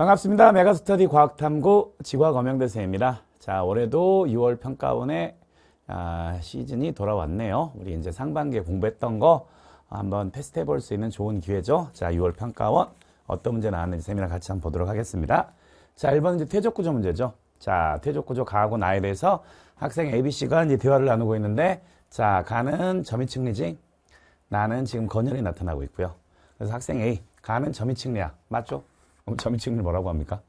반갑습니다. 메가스터디 과학탐구 지과검영대 선입니다. 자, 올해도 6월 평가원의 아, 시즌이 돌아왔네요. 우리 이제 상반기에 공부했던 거 한번 테스트 해볼 수 있는 좋은 기회죠. 자, 6월 평가원 어떤 문제 나왔는지 세미나 같이 한번 보도록 하겠습니다. 자, 1번 이제 퇴적구조 문제죠. 자, 퇴적구조 가하고 나에 대해서 학생 ABC가 이제 대화를 나누고 있는데 자, 가는 점이층리지 나는 지금 건열이 나타나고 있고요. 그래서 학생 A, 가는 점이층리야. 맞죠? 점층을 어, 뭐라고 합니까?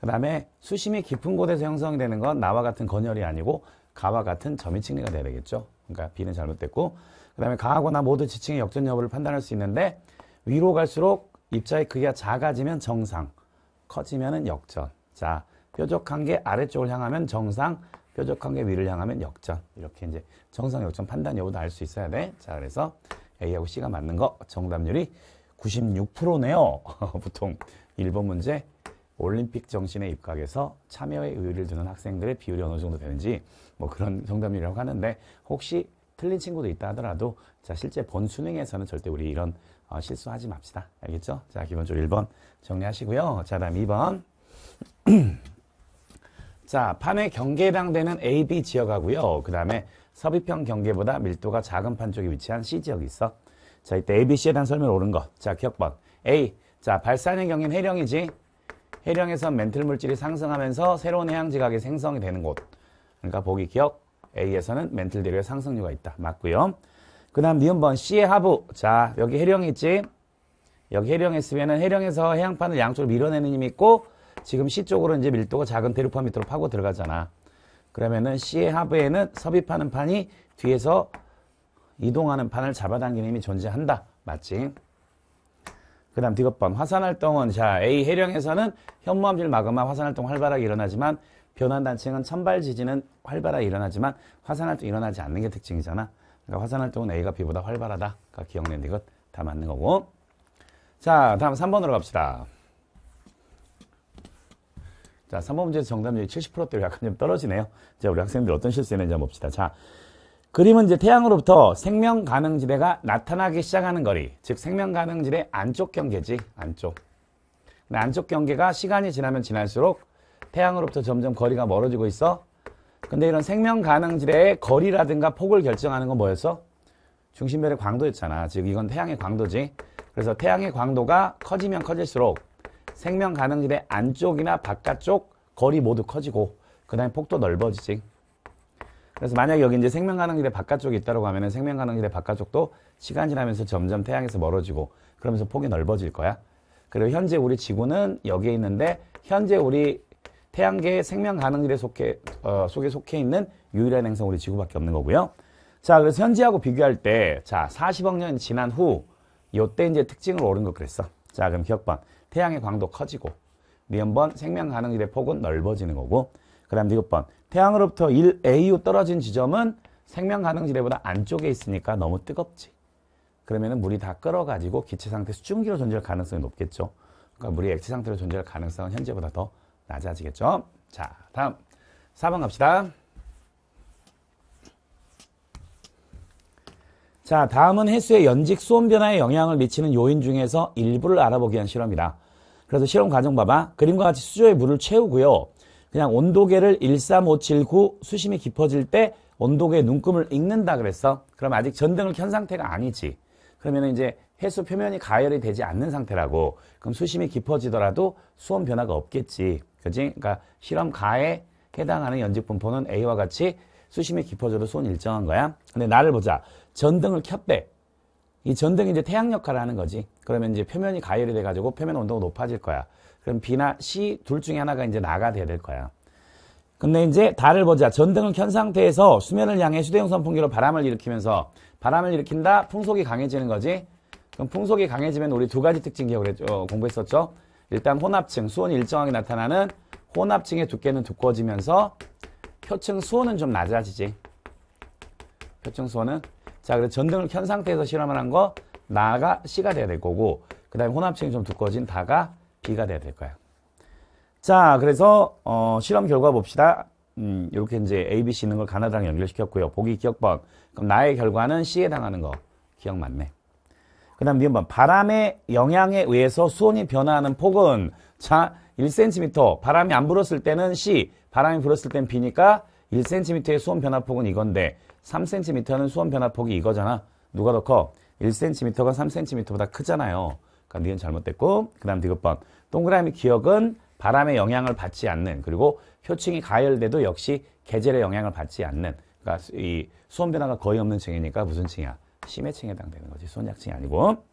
그 다음에 수심이 깊은 곳에서 형성이 되는 건 나와 같은 건열이 아니고 가와 같은 점이층리가 돼야 되겠죠. 그러니까 비는 잘못됐고 그 다음에 가하거나 모두 지층의 역전 여부를 판단할 수 있는데 위로 갈수록 입자의 크기가 작아지면 정상, 커지면 은 역전. 자, 뾰족한 게 아래쪽을 향하면 정상, 뾰족한 게 위를 향하면 역전. 이렇게 이제 정상 역전 판단 여부도 알 수 있어야 돼. 자, 그래서 A하고 C가 맞는 거 정답률이 96%네요. 보통 1번 문제 올림픽 정신에입각해서 참여의 의의를 두는 학생들의 비율이 어느 정도 되는지 뭐 그런 정답률이라고 하는데 혹시 틀린 친구도 있다 하더라도 자 실제 본 수능에서는 절대 우리 이런 어, 실수하지 맙시다. 알겠죠? 자 기본적으로 1번 정리하시고요. 자 다음 2번 자 판의 경계에 해당되는 A, B 지역하고요. 그 다음에 서비평 경계보다 밀도가 작은 판 쪽에 위치한 C 지역이 있어. 자, 이때 ABC에 대한 설명이 옳은 것. 자, 기억번. A. 자, 발산하 경인 해령이지. 해령에서 멘틀 물질이 상승하면서 새로운 해양 지각이 생성이 되는 곳. 그러니까 보기 기억. A에서는 멘틀 대류의 상승류가 있다. 맞고요. 그 다음 니은번 C의 하부. 자, 여기 해령이 있지. 여기 해령에 있으면은 해령에서 해양판을 양쪽으로 밀어내는 힘이 있고 지금 C 쪽으로 이제 밀도가 작은 대륙판 밑으로 파고 들어가잖아. 그러면은 C의 하부에는 섭입하는 판이 뒤에서 이동하는 판을 잡아당기는 힘이 존재한다. 맞지? 그 다음 디귿번 화산활동은 자 A 해령에서는 현무암질 마그마 화산활동 활발하게 일어나지만 변환단층은 천발지진은 활발하게 일어나지만 화산활동 일어나지 않는 게 특징이잖아. 그러니까 화산활동은 A가 B보다 활발하다. 그러니까 기억낸 이것 다 맞는 거고. 자 다음 3번으로 갑시다. 자 3번 문제 정답률이 70%대로 약간 좀 떨어지네요. 자 우리 학생들 어떤 실수 했는지 한번 봅시다. 자 그림은 이제 태양으로부터 생명 가능지대가 나타나기 시작하는 거리 즉 생명 가능지대 안쪽 경계지 안쪽 근데 안쪽 경계가 시간이 지나면 지날수록 태양으로부터 점점 거리가 멀어지고 있어 근데 이런 생명 가능지대의 거리라든가 폭을 결정하는 건 뭐였어? 중심별의 광도였잖아 즉 이건 태양의 광도지 그래서 태양의 광도가 커지면 커질수록 생명 가능지대 안쪽이나 바깥쪽 거리 모두 커지고 그 다음에 폭도 넓어지지 그래서 만약에 여기 이제 생명 가는 길의 바깥쪽에 있다고 하면은 생명 가는 길의 바깥쪽도 시간 지나면서 점점 태양에서 멀어지고 그러면서 폭이 넓어질 거야. 그리고 현재 우리 지구는 여기에 있는데 현재 우리 태양계 의 생명 가는 길에 속해 어, 속에 속해 있는 유일한 행성 우리 지구밖에 없는 거고요. 자, 그래서 현재하고 비교할 때 자, 40억 년 지난 후 요때 이제 특징으로 오른 거 그랬어. 자, 그럼 기억번. 태양의 광도 커지고 네번 생명 가는 길의 폭은 넓어지는 거고. 그다음 니은번 네, 태양으로부터 1AU 떨어진 지점은 생명 가능 지대보다 안쪽에 있으니까 너무 뜨겁지. 그러면 물이 다 끓어가지고 기체 상태 수증기로 존재할 가능성이 높겠죠. 그러니까 물이 액체 상태로 존재할 가능성은 현재보다 더 낮아지겠죠. 자, 다음 4번 갑시다. 자, 다음은 해수의 연직 수온 변화에 영향을 미치는 요인 중에서 일부를 알아보기 위한 실험이다. 그래서 실험 과정 봐봐. 그림과 같이 수조에 물을 채우고요. 그냥 온도계를 13579 수심이 깊어질 때 온도계 눈금을 읽는다 그랬어. 그럼 아직 전등을 켠 상태가 아니지. 그러면 이제 해수 표면이 가열이 되지 않는 상태라고. 그럼 수심이 깊어지더라도 수온 변화가 없겠지. 그지? 그러니까 실험 가에 해당하는 연직 분포는 A와 같이 수심이 깊어져도 수온 일정한 거야. 근데 나를 보자. 전등을 켰대. 이 전등이 이제 태양 역할을 하는 거지. 그러면 이제 표면이 가열이 돼가지고 표면 온도가 높아질 거야. 그럼 B나 C 둘 중에 하나가 이제 나가 돼야 될 거야. 근데 이제 달을 보자. 전등을 켠 상태에서 수면을 향해 휴대용 선풍기로 바람을 일으키면서 바람을 일으킨다. 풍속이 강해지는 거지. 그럼 풍속이 강해지면 우리 두 가지 특징 기억을 어, 공부했었죠. 일단 혼합층, 수온이 일정하게 나타나는 혼합층의 두께는 두꺼워지면서 표층 수온은 좀 낮아지지. 표층 수온은 자, 그래서 전등을 켠 상태에서 실험을 한 거 나가 C가 돼야 될 거고 그 다음에 혼합층이 좀 두꺼워진 다가 B가 돼야 될 거예요. 자, 그래서 어, 실험 결과 봅시다. 음, 이렇게 이제 A, B, C 있는 걸 가나다랑 연결시켰고요. 보기 기억법 그럼 나의 결과는 C에 당하는 거. 기억 맞네. 그 다음 니은 번 바람의 영향에 의해서 수온이 변화하는 폭은 자 1cm 바람이 안 불었을 때는 C 바람이 불었을 땐 B니까 1cm의 수온 변화폭은 이건데 3cm는 수온 변화폭이 이거잖아 누가 더 커? 1cm가 3cm보다 크잖아요 그러니까 니은 잘못됐고 그 다음 디귿번 동그라미 기억은 바람의 영향을 받지 않는 그리고 효층이 가열돼도 역시 계절의 영향을 받지 않는 그러니까 이 수온 변화가 거의 없는 층이니까 무슨 층이야? 심해층에 해당되는 거지. 수온약층이 아니고